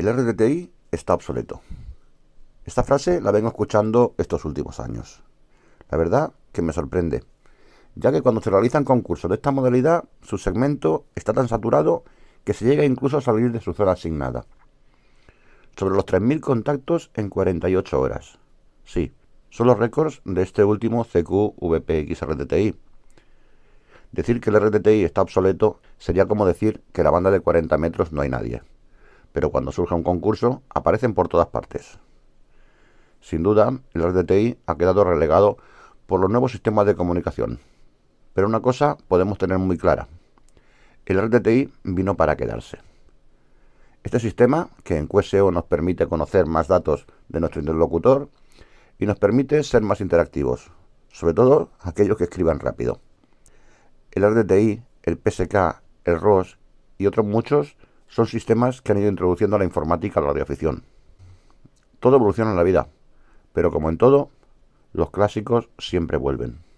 El RTTI está obsoleto. Esta frase la vengo escuchando estos últimos años. La verdad que me sorprende, ya que cuando se realizan concursos de esta modalidad, su segmento está tan saturado que se llega incluso a salir de su zona asignada. Sobre los 3.000 contactos en 48 horas. Sí, son los récords de este último CQVPX RTTI. Decir que el RTTI está obsoleto sería como decir que la banda de 40 metros no hay nadie pero cuando surge un concurso aparecen por todas partes. Sin duda, el RDTI ha quedado relegado por los nuevos sistemas de comunicación. Pero una cosa podemos tener muy clara. El RDTI vino para quedarse. Este sistema, que en QSO nos permite conocer más datos de nuestro interlocutor y nos permite ser más interactivos, sobre todo aquellos que escriban rápido. El RDTI, el PSK, el ROS y otros muchos son sistemas que han ido introduciendo la informática a la radioafición. Todo evoluciona en la vida, pero como en todo, los clásicos siempre vuelven.